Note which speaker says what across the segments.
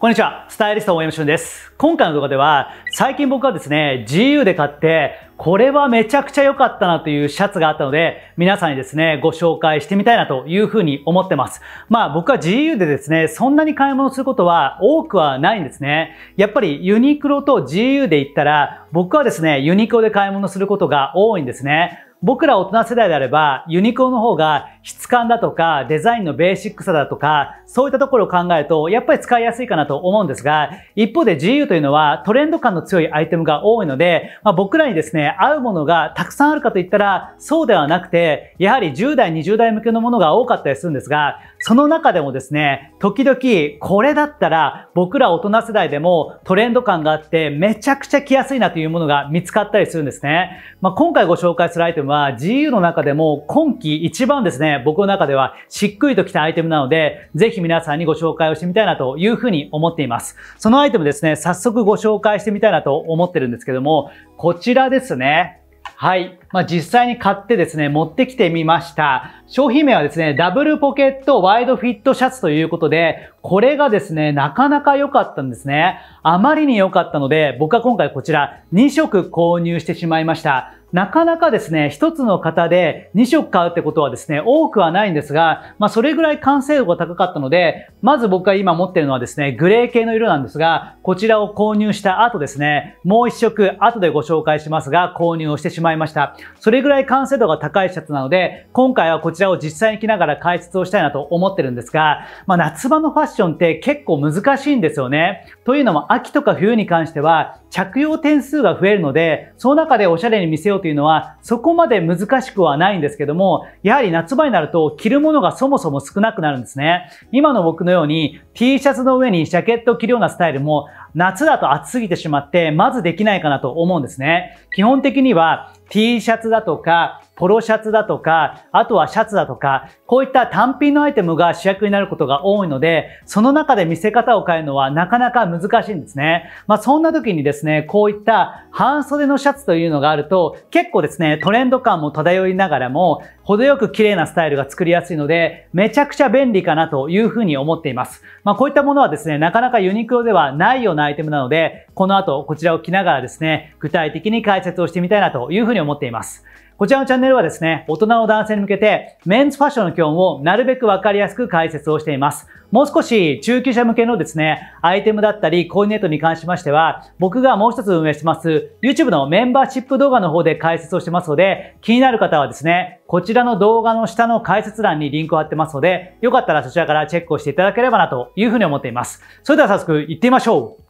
Speaker 1: こんにちは、スタイリスト大山俊です。今回の動画では、最近僕はですね、GU で買って、これはめちゃくちゃ良かったなというシャツがあったので、皆さんにですね、ご紹介してみたいなというふうに思ってます。まあ僕は GU でですね、そんなに買い物することは多くはないんですね。やっぱりユニクロと GU で言ったら、僕はですね、ユニクロで買い物することが多いんですね。僕ら大人世代であれば、ユニーンの方が質感だとか、デザインのベーシックさだとか、そういったところを考えると、やっぱり使いやすいかなと思うんですが、一方で GU というのはトレンド感の強いアイテムが多いので、まあ、僕らにですね、合うものがたくさんあるかといったら、そうではなくて、やはり10代、20代向けのものが多かったりするんですが、その中でもですね、時々、これだったら、僕ら大人世代でもトレンド感があって、めちゃくちゃ着やすいなというものが見つかったりするんですね。まあ、今回ご紹介するアイテムは GU の中でも今季一番ですね、僕の中ではしっくりときたアイテムなので、ぜひ皆さんにご紹介をしてみたいなというふうに思っています。そのアイテムですね、早速ご紹介してみたいなと思ってるんですけども、こちらですね。はい。まあ、実際に買ってですね、持ってきてみました。商品名はですね、ダブルポケットワイドフィットシャツということで、これがですね、なかなか良かったんですね。あまりに良かったので、僕は今回こちら2色購入してしまいました。なかなかですね、一つの型で2色買うってことはですね、多くはないんですが、まあそれぐらい完成度が高かったので、まず僕が今持ってるのはですね、グレー系の色なんですが、こちらを購入した後ですね、もう一色後でご紹介しますが、購入をしてしまいました。それぐらい完成度が高いシャツなので、今回はこちらを実際に着ながら解説をしたいなと思ってるんですが、まあ夏場のファッションって結構難しいんですよね。というのも秋とか冬に関しては、着用点数が増えるので、その中でおしゃれに見せようというのはそこまで難しくはないんですけども、やはり夏場になると着るものがそもそも少なくなるんですね。今の僕のように T シャツの上にジャケットを着るようなスタイルも夏だと暑すぎてしまって、まずできないかなと思うんですね。基本的には T シャツだとか、ポロシャツだとか、あとはシャツだとか、こういった単品のアイテムが主役になることが多いので、その中で見せ方を変えるのはなかなか難しいんですね。まあそんな時にですね、こういった半袖のシャツというのがあると、結構ですね、トレンド感も漂いながらも、程よく綺麗なスタイルが作りやすいので、めちゃくちゃ便利かなというふうに思っています。まあこういったものはですね、なかなかユニクロではないようななアイテムなので、この後こちらを着ながらですね、具体的に解説をしてみたいなというふうに思っています。こちらのチャンネルはですね、大人の男性に向けて、メンズファッションの基本をなるべくわかりやすく解説をしています。もう少し中級者向けのですね、アイテムだったり、コーディネートに関しましては、僕がもう一つ運営してます、YouTube のメンバーシップ動画の方で解説をしてますので、気になる方はですね、こちらの動画の下の解説欄にリンクを貼ってますので、よかったらそちらからチェックをしていただければなというふうに思っています。それでは早速行ってみましょう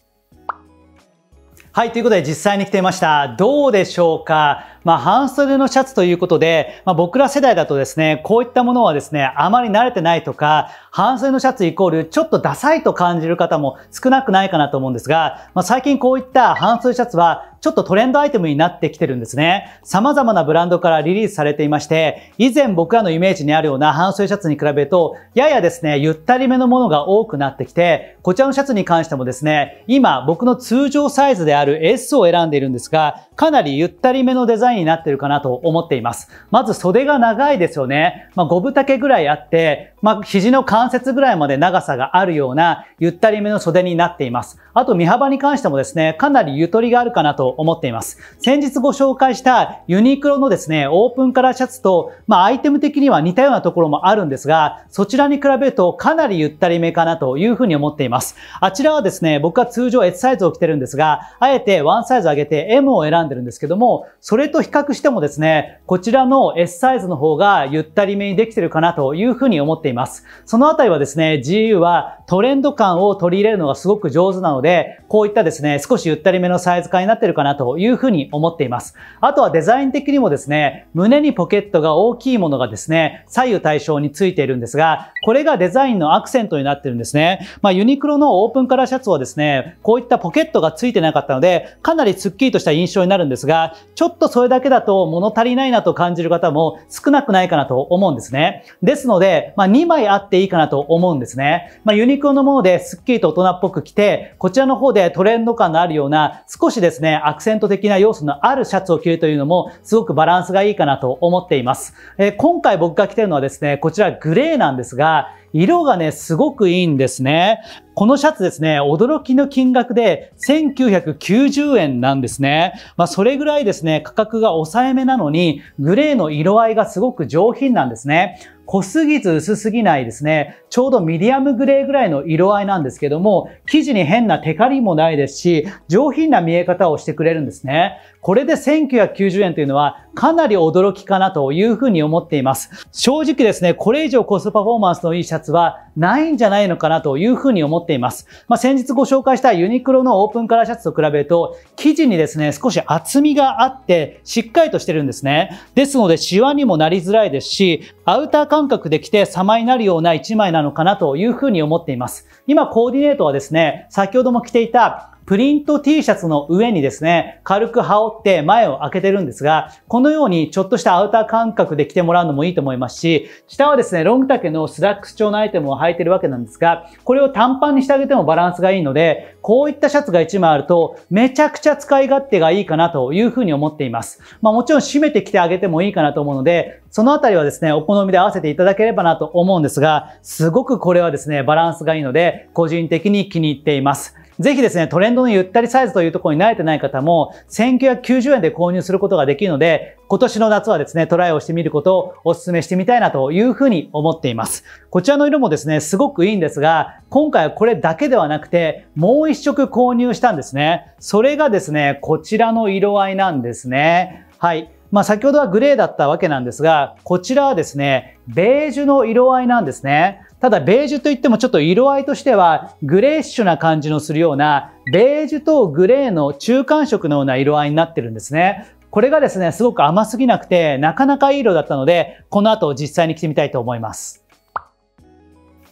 Speaker 1: はい、ということで実際に着ていました。どうでしょうかまあ、半袖のシャツということで、まあ、僕ら世代だとですね、こういったものはですね、あまり慣れてないとか、半袖のシャツイコールちょっとダサいと感じる方も少なくないかなと思うんですが、まあ、最近こういった半袖シャツはちょっとトレンドアイテムになってきてるんですね。様々なブランドからリリースされていまして、以前僕らのイメージにあるような半袖シャツに比べると、ややですね、ゆったりめのものが多くなってきて、こちらのシャツに関してもですね、今僕の通常サイズであるる S を選んでいるんですが、かなりゆったりめのデザインになってるかなと思っています。まず袖が長いですよね。まあ、5分丈ぐらいあって、まあ、肘の関節ぐらいまで長さがあるようなゆったりめの袖になっています。あと身幅に関してもですね、かなりゆとりがあるかなと思っています。先日ご紹介したユニクロのですね、オープンカラーシャツと、まあ、アイテム的には似たようなところもあるんですが、そちらに比べるとかなりゆったりめかなというふうに思っています。あちらはですね、僕は通常 S サイズを着てるんですが、あえてワンサイズ上げて M を選んでるんですけども、それと比較してもですね、こちらの S サイズの方がゆったりめにできてるかなというふうに思っています。います。そのあたりはですね、GU はトレンド感を取り入れるのがすごく上手なので、こういったですね、少しゆったりめのサイズ感になってるかなというふうに思っています。あとはデザイン的にもですね、胸にポケットが大きいものがですね、左右対称についているんですが、これがデザインのアクセントになってるんですね。まあ、ユニクロのオープンカラーシャツはですね、こういったポケットがついてなかったので、かなりスッキリとした印象になるんですが、ちょっとそれだけだと物足りないなと感じる方も少なくないかなと思うんですね。ですので、まあ、2枚あっていいかなと思うんですね。まあ、ユニクロのものですっきりと大人っぽく着て、こちらの方でトレンド感のあるような、少しですね、アクセント的な要素のあるシャツを着るというのも、すごくバランスがいいかなと思っています。えー、今回僕が着てるのはですね、こちらグレーなんですが、色がね、すごくいいんですね。このシャツですね、驚きの金額で1990円なんですね。まあ、それぐらいですね、価格が抑えめなのに、グレーの色合いがすごく上品なんですね。濃すぎず薄すぎないですね。ちょうどミディアムグレーぐらいの色合いなんですけども、生地に変なテカリもないですし、上品な見え方をしてくれるんですね。これで1990円というのはかなり驚きかなというふうに思っています。正直ですね、これ以上コストパフォーマンスのいいシャツはないんじゃないのかなというふうに思っています。まあ、先日ご紹介したユニクロのオープンカラーシャツと比べると、生地にですね、少し厚みがあって、しっかりとしてるんですね。ですので、シワにもなりづらいですし、アウター感覚で着て様になるような1枚ななのかなというふうに思っています。今、コーディネートはですね、先ほども着ていたプリント T シャツの上にですね、軽く羽織って前を開けてるんですが、このようにちょっとしたアウター感覚で着てもらうのもいいと思いますし、下はですね、ロング丈のスラックス調のアイテムを履いてるわけなんですが、これを短パンにしてあげてもバランスがいいので、こういったシャツが1枚あると、めちゃくちゃ使い勝手がいいかなというふうに思っています。まあもちろん締めてきてあげてもいいかなと思うので、そのあたりはですね、お好みで合わせていただければなと思うんですが、すごくこれはですね、バランスがいいので、個人的に気に入っています。ぜひですね、トレンドのゆったりサイズというところに慣れてない方も、1990円で購入することができるので、今年の夏はですね、トライをしてみることをお勧めしてみたいなというふうに思っています。こちらの色もですね、すごくいいんですが、今回はこれだけではなくて、もう一色購入したんですね。それがですね、こちらの色合いなんですね。はい。まあ、先ほどはグレーだったわけなんですが、こちらはですね、ベージュの色合いなんですね。ただベージュといってもちょっと色合いとしてはグレーッシュな感じのするようなベージュとグレーの中間色のような色合いになってるんですね。これがですね、すごく甘すぎなくてなかなかいい色だったので、この後実際に着てみたいと思います。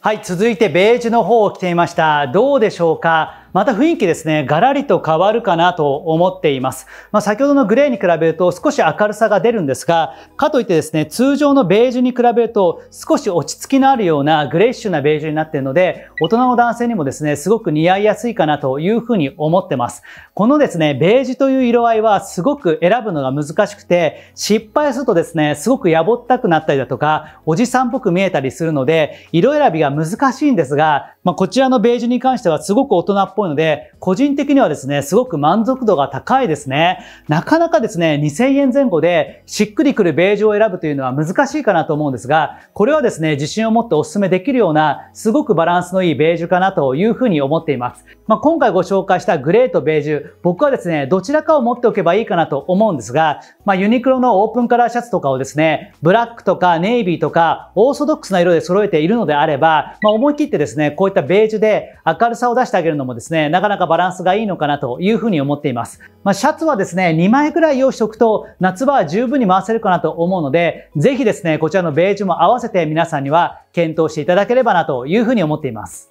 Speaker 1: はい、続いてベージュの方を着てみました。どうでしょうかまた雰囲気ですね、ガラリと変わるかなと思っています。まあ、先ほどのグレーに比べると少し明るさが出るんですが、かといってですね、通常のベージュに比べると少し落ち着きのあるようなグレッシュなベージュになっているので、大人の男性にもですね、すごく似合いやすいかなというふうに思ってます。このですね、ベージュという色合いはすごく選ぶのが難しくて、失敗するとですね、すごくやぼったくなったりだとか、おじさんっぽく見えたりするので、色選びが難しいんですが、まあ、こちらのベージュに関してはすごく大人っぽいので、個人的にはですね、すごく満足度が高いですね。なかなかですね、2000円前後でしっくりくるベージュを選ぶというのは難しいかなと思うんですが、これはですね、自信を持ってお勧めできるような、すごくバランスのいいベージュかなというふうに思っています。まあ、今回ご紹介したグレーとベージュ、僕はですね、どちらかを持っておけばいいかなと思うんですが、まあ、ユニクロのオープンカラーシャツとかをですね、ブラックとかネイビーとか、オーソドックスな色で揃えているのであれば、まあ、思い切ってですね、こういったベージュで明るさを出してあげるのもですねですね、なかなかバランスがいいのかなというふうに思っています。まあ、シャツはですね、2枚くらい用意しておくと、夏場は十分に回せるかなと思うので、ぜひですね、こちらのベージュも合わせて皆さんには検討していただければなというふうに思っています。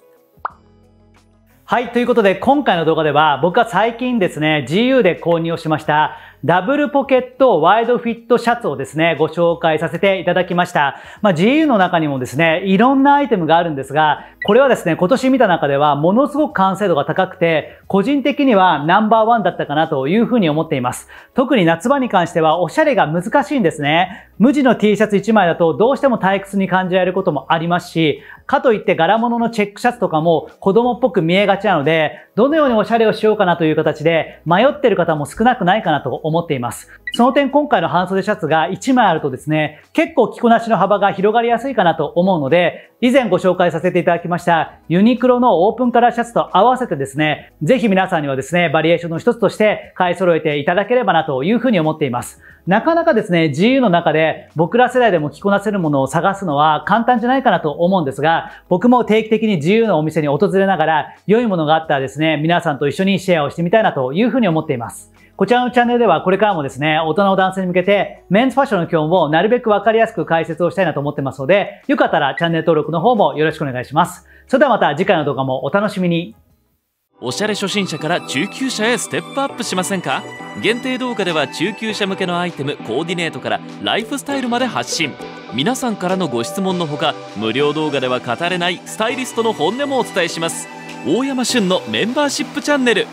Speaker 1: はい。ということで、今回の動画では、僕は最近ですね、GU で購入をしました、ダブルポケットワイドフィットシャツをですね、ご紹介させていただきました。まあ、GU の中にもですね、いろんなアイテムがあるんですが、これはですね、今年見た中ではものすごく完成度が高くて、個人的にはナンバーワンだったかなというふうに思っています。特に夏場に関してはおしゃれが難しいんですね。無地の T シャツ1枚だとどうしても退屈に感じられることもありますし、かといって柄物のチェックシャツとかも子供っぽく見えがちなので、どのようにおしゃれをしようかなという形で迷ってる方も少なくないかなと思います。思っています。その点今回の半袖シャツが1枚あるとですね、結構着こなしの幅が広がりやすいかなと思うので、以前ご紹介させていただきましたユニクロのオープンカラーシャツと合わせてですね、ぜひ皆さんにはですね、バリエーションの一つとして買い揃えていただければなというふうに思っています。なかなかですね、GU の中で僕ら世代でも着こなせるものを探すのは簡単じゃないかなと思うんですが、僕も定期的に GU のお店に訪れながら良いものがあったらですね、皆さんと一緒にシェアをしてみたいなというふうに思っています。こちらのチャンネルではこれからもですね、大人の男性に向けてメンズファッションの基本をなるべくわかりやすく解説をしたいなと思ってますので、よかったらチャンネル登録の方もよろしくお願いします。それではまた次回の動画もお楽しみに。おしゃれ初心者から中級者へステップアップしませんか限定動画では中級者向けのアイテムコーディネートからライフスタイルまで発信皆さんからのご質問のほか無料動画では語れないスタイリストの本音もお伝えします大山旬のメンバーシップチャンネル